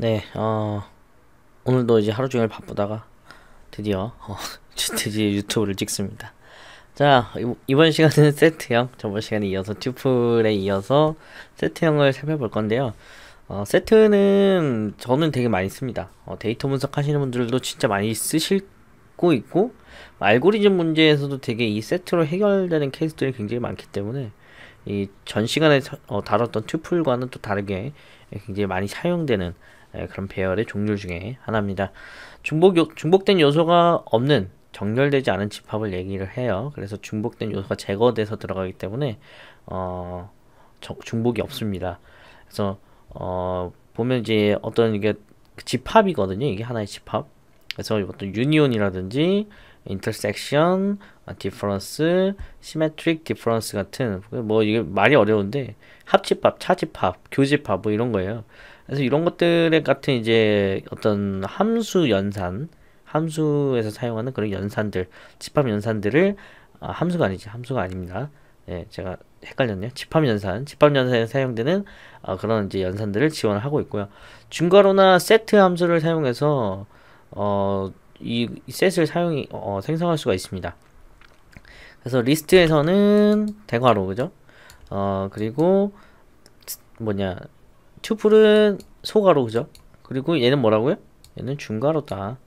네, 어, 오늘도 이제 하루 종일 바쁘다가 드디어, 어, 드디어 유튜브를 찍습니다. 자, 이번 시간은 세트형, 저번 시간에 이어서 튜플에 이어서 세트형을 살펴볼 건데요. 어, 세트는 저는 되게 많이 씁니다. 어, 데이터 분석하시는 분들도 진짜 많이 쓰시고 있고, 알고리즘 문제에서도 되게 이 세트로 해결되는 케이스들이 굉장히 많기 때문에 이 전 시간에 어, 다뤘던 튜플과는 또 다르게 굉장히 많이 사용되는 예, 그런 배열의 종류 중에 하나입니다. 중복, 중복된 요소가 없는 정렬되지 않은 집합을 얘기를 해요. 그래서 중복된 요소가 제거돼서 들어가기 때문에 어, 중복이 없습니다. 그래서 어, 보면 이제 어떤 이게 그 집합이거든요. 이게 하나의 집합. 그래서 어떤 유니온이라든지 인터섹션, 디퍼런스, 시메트릭 디퍼런스 같은 뭐 이게 말이 어려운데 합집합, 차집합, 교집합 뭐 이런 거예요. 그래서 이런 것들에 같은 이제 어떤 함수 연산, 함수에서 사용하는 그런 연산들, 집합 연산들을 아, 함수가 아니지, 함수가 아닙니다. 예, 제가 헷갈렸네요. 집합 연산, 집합 연산에 사용되는 어, 그런 이제 연산들을 지원하고 을 있고요. 중괄호나 세트 함수를 사용해서 어, 이, 이 셋을 사용 어, 생성할 수가 있습니다. 그래서 리스트에서는 대괄호 그죠? 어 그리고 뭐냐 튜플은 소가로 그죠? 그리고 얘는 뭐라고요? 얘는 중괄호다.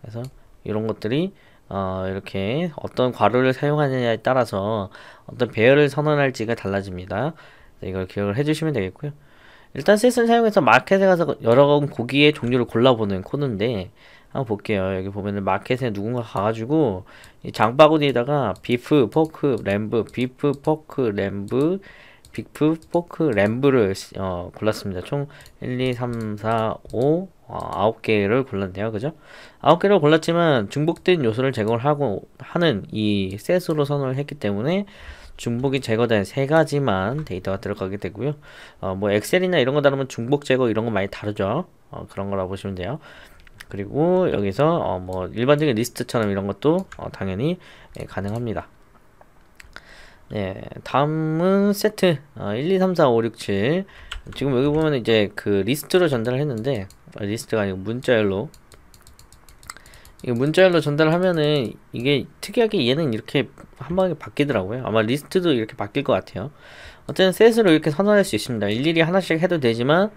그래서 이런 것들이 어, 이렇게 어떤 괄호를 사용하느냐에 따라서 어떤 배열을 선언할지가 달라집니다. 이걸 기억을 해주시면 되겠고요. 일단 셋을 사용해서 마켓에 가서 여러 고기의 종류를 골라보는 코드인데 한번 볼게요. 여기 보면은 마켓에 누군가 가가지고 장바구니에다가 비프, 포크, 램브, 비프, 포크, 램브, 빅프, 포크, 램브를 어, 골랐습니다. 총 1, 2, 3, 4, 5, 어, 9개를 골랐네요. 그죠? 9개를 골랐지만 중복된 요소를 제거하고 하는 이 셋으로 선언을 했기 때문에 중복이 제거된 세 가지만 데이터가 들어가게 되고요. 어, 뭐 엑셀이나 이런 거 다루면 중복 제거 이런 거 많이 다르죠. 어, 그런 거라 보시면 돼요. 그리고 여기서 어, 뭐 일반적인 리스트처럼 이런 것도 어, 당연히 예, 가능합니다. 네, 다음은 세트 아, 1, 2, 3, 4, 5, 6, 7 지금 여기 보면 이제 그 리스트로 전달을 했는데 아, 리스트가 아니고 문자열로 이 문자열로 전달을 하면은 이게 특이하게 얘는 이렇게 한 방에 바뀌더라고요 아마 리스트도 이렇게 바뀔 것 같아요 어쨌든 셋으로 이렇게 선언할 수 있습니다 일일이 하나씩 해도 되지만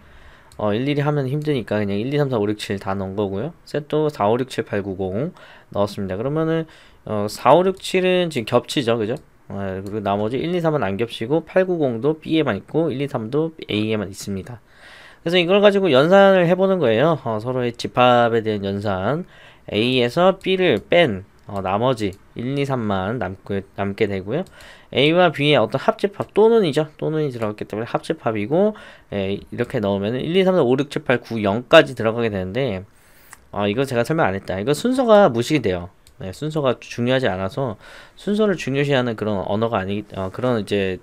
어, 일일이 하면 힘드니까 그냥 1, 2, 3, 4, 5, 6, 7 다 넣은 거고요 셋도 4, 5, 6, 7, 8, 9, 0 넣었습니다 그러면은 어, 4, 5, 6, 7은 지금 겹치죠 그죠 어, 그리고 나머지 1, 2, 3은 안 겹치고 8, 90도 B에만 있고 1, 2, 3도 A에만 있습니다. 그래서 이걸 가지고 연산을 해보는 거예요. 어, 서로의 집합에 대한 연산. A에서 B를 뺀 어, 나머지 1, 2, 3만 남게, 남게 되고요. A와 B의 어떤 합집합 또는이죠. 또는이 들어갔기 때문에 합집합이고 에, 예, 이렇게 넣으면 1, 2, 3, 4, 5, 6, 7, 8, 9, 0까지 들어가게 되는데 어, 이거 제가 설명 안 했다. 이거 순서가 무식이 돼요. 네, 순서가 중요하지 않아서 순서를 중요시하는 그런 언어가 아니 어, 그런 이제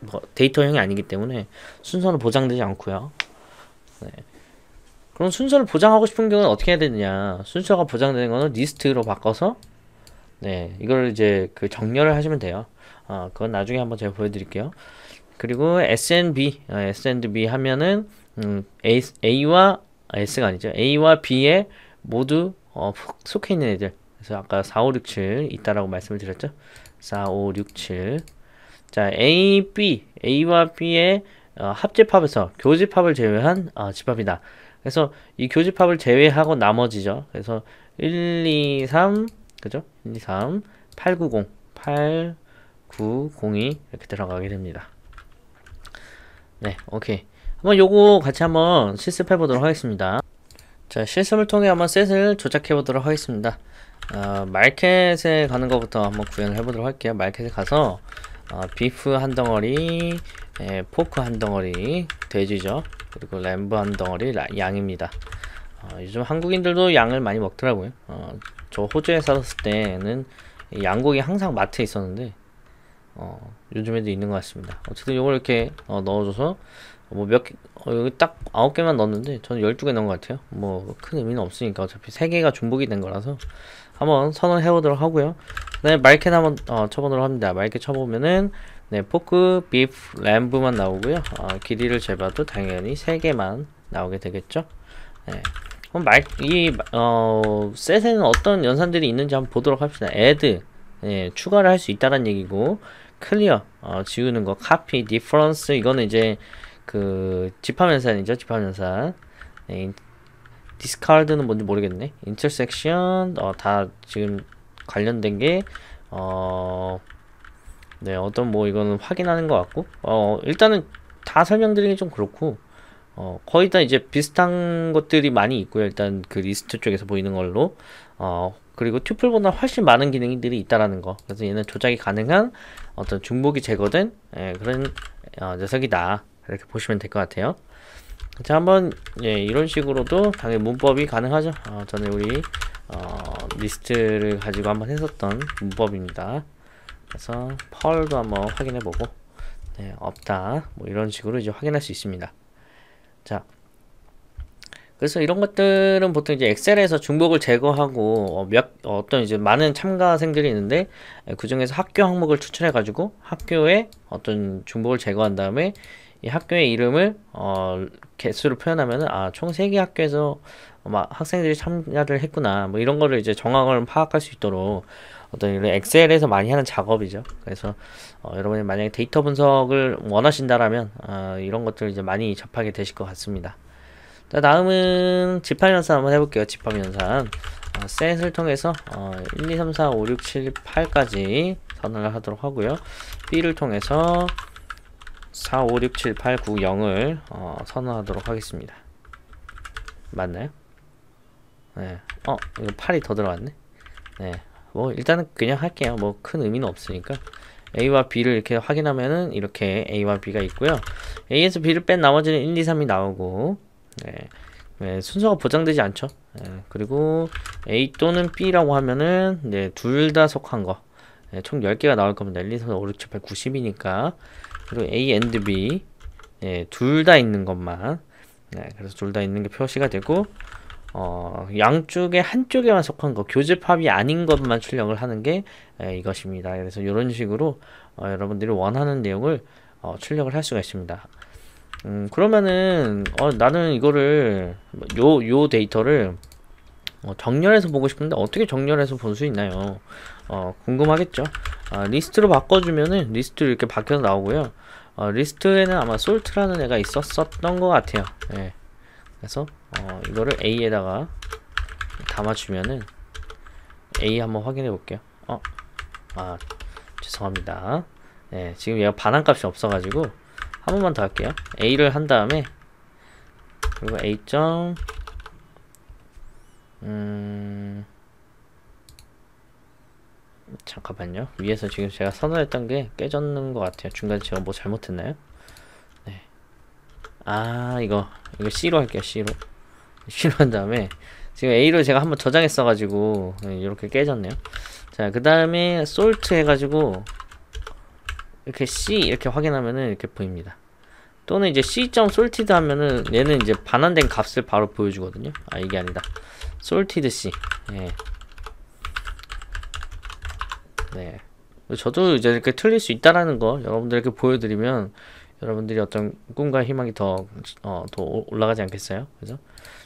뭐 데이터형이 아니기 때문에 순서는 보장되지 않고요. 네. 그럼 순서를 보장하고 싶은 경우는 어떻게 해야 되느냐? 순서가 보장되는 거는 리스트로 바꿔서 네 이걸 이제 그 정렬을 하시면 돼요. 아 어, 그건 나중에 한번 제가 보여드릴게요. 그리고 SNB s 어, b 하면은 음, A, A와 S가 아니죠. A와 B에 모두 어, 속해 있는 애들 그래서 아까 4, 5, 6, 7 있다라고 말씀을 드렸죠. 4, 5, 6, 7. 자, A, B, A와 B의 어, 합집합에서 교집합을 제외한 어, 집합이다. 그래서 이 교집합을 제외하고 나머지죠. 그래서 1, 2, 3, 그죠? 1, 2, 3, 8, 9, 0, 8, 9, 02 이렇게 들어가게 됩니다. 네, 오케이. 한번 요거 같이 한번 실습해 보도록 하겠습니다. 자 실습을 통해 한번 셋을 조작해 보도록 하겠습니다 어, 마켓에 가는 것부터 한번 구현을 해보도록 할게요 마켓에 가서 어, 비프 한 덩어리 에, 예, 포크 한 덩어리 돼지죠 그리고 램브 한 덩어리 라, 양입니다 어, 요즘 한국인들도 양을 많이 먹더라고요 어, 저 호주에 살았을 때는 양고기 항상 마트에 있었는데 어, 요즘에도 있는 것 같습니다 어쨌든 요걸 이렇게 어, 넣어줘서 어, 뭐몇 개 어, 여기 딱 아홉 개만 넣었는데 저는 열두 개 넣은 것 같아요 뭐 큰 의미는 없으니까 어차피 세개가 중복이 된 거라서 한번 선언해 보도록 하고요 네 말캔 한번 어, 쳐보도록 합니다 말캔 쳐보면은 네 포크, 비프, 램브만 나오고요 어, 길이를 재봐도 당연히 세개만 나오게 되겠죠 네. 그럼 말, 이, 어, 셋에는 어떤 연산들이 있는지 한번 보도록 합시다. 애드 d 예, 추가를 할 수 있다는 얘기고, 클리 e 어, 지우는 거, 카피 p 퍼런스 이거는 이제 그 집합연산이죠. 집합연산. 네, 디스카드는 뭔지 모르겠네. 인터섹션 어, 다 지금 관련된 게 어, 네, 어떤 뭐 이거는 확인하는 것 같고 어, 일단은 다 설명드리기 좀 그렇고 어, 거의 다 이제 비슷한 것들이 많이 있고요. 일단 그 리스트 쪽에서 보이는 걸로 어, 그리고 튜플보다 훨씬 많은 기능들이 있다라는 거. 그래서 얘는 조작이 가능한 어떤 중복이 제거된 예, 그런 어, 녀석이다. 이렇게 보시면 될 것 같아요 자 한번 예 이런 식으로도 당연히 문법이 가능하죠 어, 저는 우리 어, 리스트를 가지고 한번 했었던 문법입니다 그래서 펄도 한번 확인해 보고 네, 없다 뭐 이런 식으로 이제 확인할 수 있습니다 자 그래서 이런 것들은 보통 이제 엑셀에서 중복을 제거하고 어, 몇 어떤 이제 많은 참가생들이 있는데 그 중에서 학교 항목을 추천해 가지고 학교에 어떤 중복을 제거한 다음에 이 학교의 이름을 어, 개수로 표현하면은 아, 총 세 개 학교에서 막 학생들이 참여를 했구나. 뭐 이런 거를 이제 정황을 파악할 수 있도록 어떤 이런 엑셀에서 많이 하는 작업이죠. 그래서 어, 여러분이 만약에 데이터 분석을 원하신다라면 어, 이런 것들 이제 많이 접하게 되실 것 같습니다. 자, 다음은 집합연산 한번 해볼게요. 집합연산. 어, 셋을 통해서 어, 1, 2, 3, 4, 5, 6, 7, 8까지 선언을 하도록 하고요. B를 통해서 4, 5, 6, 7, 8, 9, 0을 어, 선언하도록 하겠습니다. 맞나요? 네. 어, 이거 8이 더 들어갔네? 네. 뭐, 일단은 그냥 할게요. 뭐, 큰 의미는 없으니까. A와 B를 이렇게 확인하면은 이렇게 A와 B가 있고요. A에서 B를 뺀 나머지는 1, 2, 3이 나오고, 네. 네, 순서가 보장되지 않죠. 네. 그리고 A 또는 B라고 하면은, 네, 둘 다 속한 거. 네, 총 10개가 나올 겁니다. 1, 2, 3, 5, 6, 7, 8, 90이니까 그리고 A and B 네, 둘다 있는 것만 네, 그래서 둘 다 있는 게 표시가 되고 어, 양쪽에 한쪽에만 속한 거 교집합이 아닌 것만 출력을 하는 게 에, 이것입니다. 그래서 이런 식으로 어, 여러분들이 원하는 내용을 어, 출력을 할 수가 있습니다. 음, 그러면은 어, 나는 이거를 요 요 데이터를 어, 정렬해서 보고 싶은데 어떻게 정렬해서 볼 수 있나요? 어, 궁금하겠죠. 아, 리스트로 바꿔주면은 리스트로 이렇게 바뀌어서 나오고요. 어, 리스트에는 아마 솔트라는 애가 있었었던 것 같아요. 예. 그래서 어, 이거를 A에다가 담아주면은 A 한번 확인해 볼게요. 어, 아 죄송합니다. 예, 지금 얘가 반환값이 없어가지고 한 번만 더 할게요. A를 한 다음에 그리고 A 점 음. 잠깐만요. 위에서 지금 제가 선언했던 게 깨졌는 것 같아요. 중간에 제가 뭐 잘못했나요? 네. 아, 이거. 이거 C로 할게요, C로. C로 한 다음에 지금 A로 제가 한번 저장했어가지고 네, 이렇게 깨졌네요. 자, 그 다음에 s a 해가지고 이렇게 C 이렇게 확인하면은 이렇게 보입니다. 또는 이제 C.salted 하면은 얘는 이제 반환된 값을 바로 보여주거든요. 아, 이게 아니다. salted C. 예. 네. 저도 이제 이렇게 틀릴 수 있다라는 거 여러분들에게 보여드리면 여러분들이 어떤 꿈과 희망이 더, 어, 더 올라가지 않겠어요? 그죠?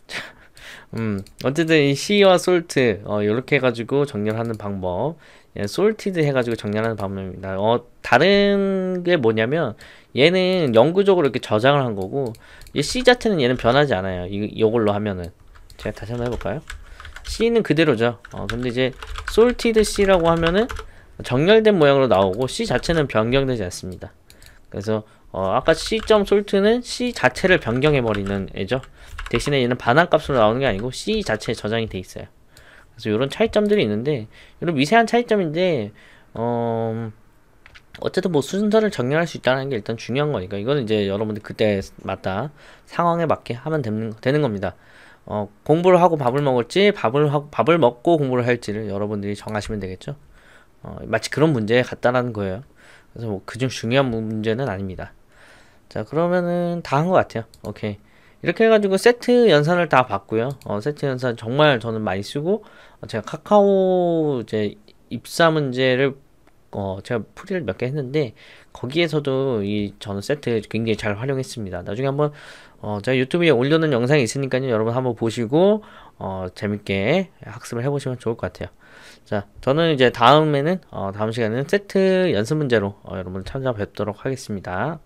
음, 어쨌든 이 C와 솔트, 어, 요렇게 해가지고 정렬하는 방법. 예, 솔티드 해가지고 정렬하는 방법입니다. 어, 다른 게 뭐냐면, 얘는 영구적으로 이렇게 저장을 한 거고, 이 C 자체는 얘는 변하지 않아요. 이, 요걸로 하면은. 제가 다시 한번 해볼까요? C는 그대로죠. 어, 근데 이제 솔티드 C라고 하면은, 정렬된 모양으로 나오고 C 자체는 변경되지 않습니다. 그래서 어, 아까 C.솔트는 C 자체를 변경해버리는 애죠. 대신에 얘는 반환값으로 나오는 게 아니고 C 자체에 저장이 돼 있어요. 그래서 이런 차이점들이 있는데 이런 미세한 차이점인데 어... 어쨌든 뭐 순서를 정렬할 수 있다는 게 일단 중요한 거니까 이거는 이제 여러분들 그때 마다 상황에 맞게 하면 되는, 되는 겁니다. 어, 공부를 하고 밥을 먹을지 밥을 하고 밥을 먹고 공부를 할지를 여러분들이 정하시면 되겠죠. 어, 마치 그런 문제에 같다라는 거예요. 그래서 뭐 그중 중요한 문제는 아닙니다. 자 그러면은 다 한 것 같아요. 오케이. 이렇게 해가지고 세트 연산을 다 봤고요. 어, 세트 연산 정말 저는 많이 쓰고 어, 제가 카카오 이제 입사 문제를 어, 제가 풀이를 몇 개 했는데 거기에서도 이 저는 세트 굉장히 잘 활용했습니다. 나중에 한번 어, 제가 유튜브에 올려놓은 영상이 있으니까요. 여러분 한번 보시고 어, 재밌게 학습을 해보시면 좋을 것 같아요. 자, 저는 이제 다음에는, 어, 다음 시간에는 세트 연습 문제로 어, 여러분 찾아뵙도록 하겠습니다.